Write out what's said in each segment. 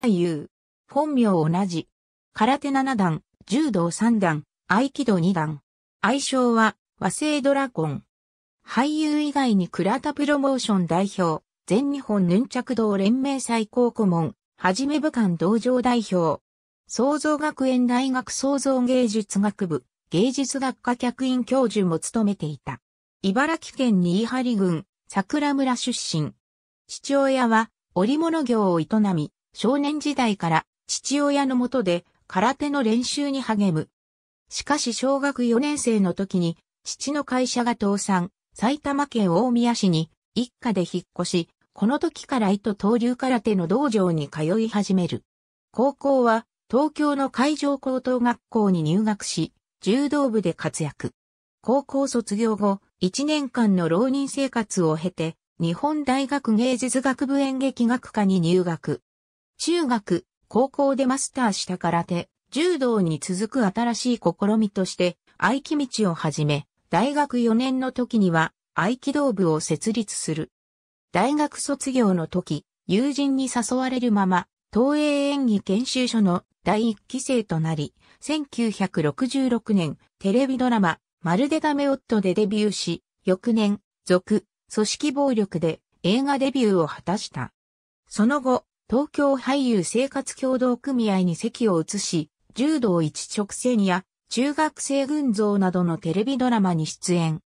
俳優。本名同じ。空手7段、柔道3段、合気道2段。愛称は和製ドラゴン。俳優以外に倉田プロモーション代表、全日本ヌンチャク道連盟最高顧問、はじめ武漢道場代表。創造学園大学創造芸術学部、芸術学科客員教授も務めていた。茨城県新張郡、桜村出身。父親は織物業を営み、少年時代から父親のもとで空手の練習に励む。しかし小学4年生の時に父の会社が倒産、埼玉県大宮市に一家で引っ越し、この時から糸東流空手の道場に通い始める。高校は東京の海上高等学校に入学し、柔道部で活躍。高校卒業後、1年間の浪人生活を経て、日本大学芸術学部演劇学科に入学。中学、高校でマスターした空手、柔道に続く新しい試みとして、合気道をはじめ、大学4年の時には、合気道部を設立する。大学卒業の時、友人に誘われるまま、東映演技研修所の第一期生となり、1966年、テレビドラマ、まるでダメ夫でデビューし、翌年、続、組織暴力で映画デビューを果たした。その後、東京俳優生活協同組合に席を移し、柔道一直線や中学生群像などのテレビドラマに出演。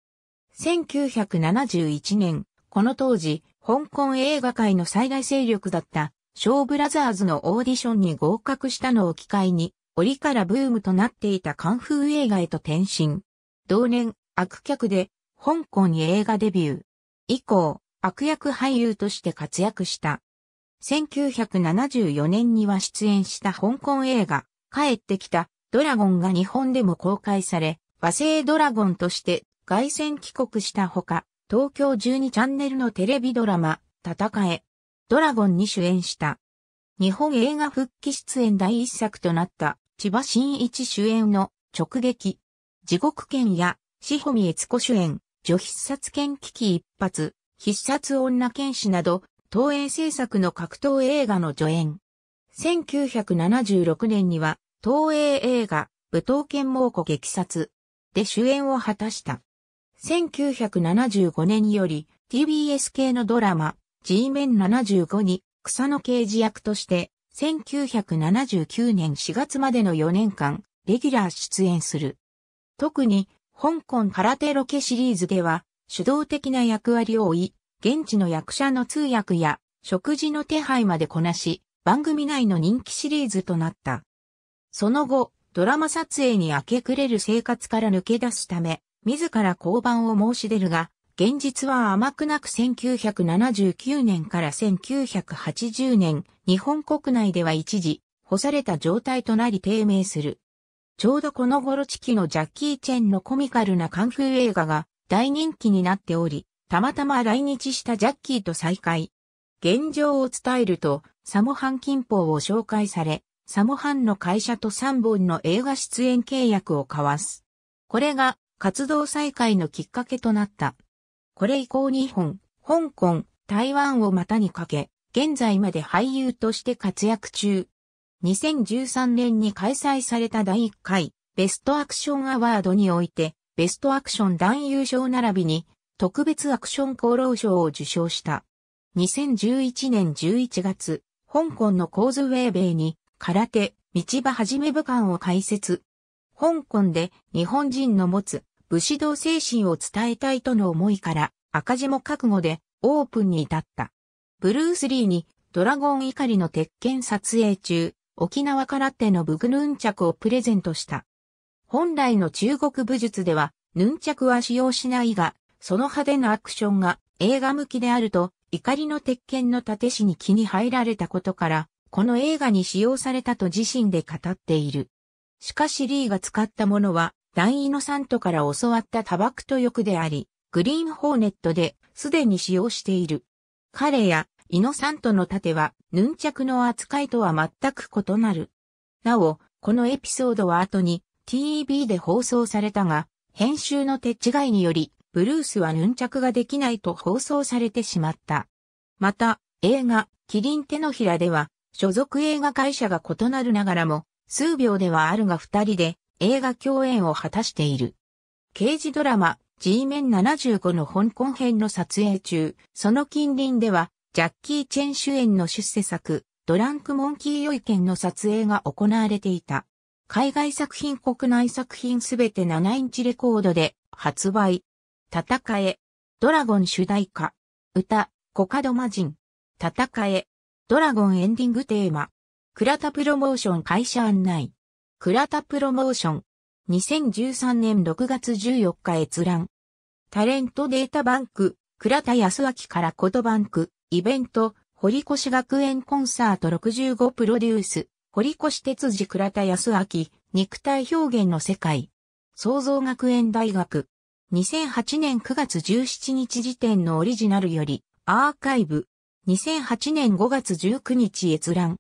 1971年、この当時、香港映画界の最大勢力だったショーブラザーズのオーディションに合格したのを機会に、折からブームとなっていたカンフー映画へと転身。同年、悪客で香港に映画デビュー。以降、悪役俳優として活躍した。1974年には出演した香港映画、帰ってきた、ドラゴンが日本でも公開され、和製ドラゴンとして凱旋帰国したほか、東京12チャンネルのテレビドラマ、戦え、ドラゴンに主演した。日本映画復帰出演第一作となった、千葉真一主演の直撃、地獄剣や、志保美悦子主演、女必殺剣危機一発、必殺女剣士など、東映制作の格闘映画の助演。1976年には、東映映画、武闘剣猛虎激殺で主演を果たした。1975年より TBS 系のドラマ、G メン75に草野刑事役として、1979年4月までの4年間、レギュラー出演する。特に、香港空手ロケシリーズでは、主導的な役割を負い、現地の役者の通訳や食事の手配までこなし、番組内の人気シリーズとなった。その後、ドラマ撮影に明け暮れる生活から抜け出すため、自ら降板を申し出るが、現実は甘くなく1979年から1980年、日本国内では一時、干された状態となり低迷する。ちょうどこの頃地期のジャッキー・チェンのコミカルなカンフー映画が大人気になっており、たまたま来日したジャッキーと再会。現状を伝えると、サモハン近報を紹介され、サモハンの会社と3本の映画出演契約を交わす。これが活動再開のきっかけとなった。これ以降日本、香港、台湾を股にかけ、現在まで俳優として活躍中。2013年に開催された第1回ベストアクションアワードにおいて、ベストアクション男優賞並びに特別アクション功労賞を受賞した。2011年11月、香港のコーズウェイ米に空手、道場はじめ武漢を開設。香港で日本人の持つ武士道精神を伝えたいとの思いから赤字も覚悟でオープンに至った。ブルース・リーにドラゴン怒りの鉄拳撮影中、沖縄空手の武具ヌンチャクをプレゼントした。本来の中国武術では、ヌンチャクは使用しないが、その派手なアクションが映画向きであると、怒りの鉄拳の盾師に気に入られたことから、この映画に使用されたと自身で語っている。しかしリーが使ったものは、ダンイノサントから教わったタバクト欲であり、グリーンホーネットですでに使用している。彼やイノサントの盾は、ヌンチャクの扱いとは全く異なる。なお、このエピソードは後に TV で放送されたが、編集の手違いによりブルースはヌンチャクができないと放送されてしまった。また、映画、キリン手のひらでは、所属映画会社が異なるながらも、数秒ではあるが二人で映画共演を果たしている。刑事ドラマ、G メン75の香港編の撮影中、その近隣では、ジャッキー・チェン主演の出世作、ドランク・モンキー・ヨイケンの撮影が行われていた。海外作品国内作品すべて7インチレコードで発売、戦え、ドラゴン主題歌、歌、コカドマジン、戦え、ドラゴンエンディングテーマ、倉田プロモーション会社案内、倉田プロモーション、2013年6月14日閲覧、タレントデータバンク、倉田康明からことバンク、イベント、堀越学園コンサート65プロデュース、堀越哲司倉田康明、肉体表現の世界、創造学園大学、2008年9月17日時点のオリジナルより、アーカイブ、2008年5月19日閲覧。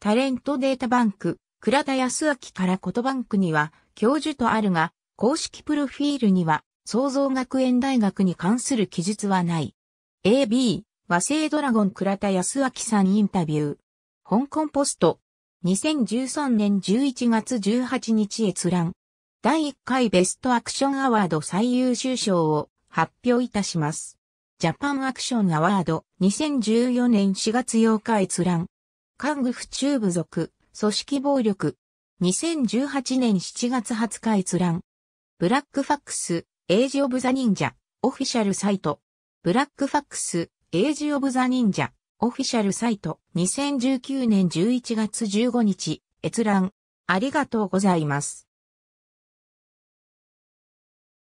タレントデータバンク、倉田康明からことバンクには、教授とあるが、公式プロフィールには、創造学園大学に関する記述はない。AB、和製ドラゴン倉田康明さんインタビュー。香港ポスト、2013年11月18日閲覧。第1回ベストアクションアワード最優秀賞を発表いたします。ジャパンアクションアワード2014年4月8日閲覧。カングフチュー部族、組織暴力。2018年7月20日閲覧。ブラックファックス、エイジオブザ忍者、オフィシャルサイト。ブラックファックス、エイジオブザ忍者、オフィシャルサイト。2019年11月15日、閲覧。ありがとうございます。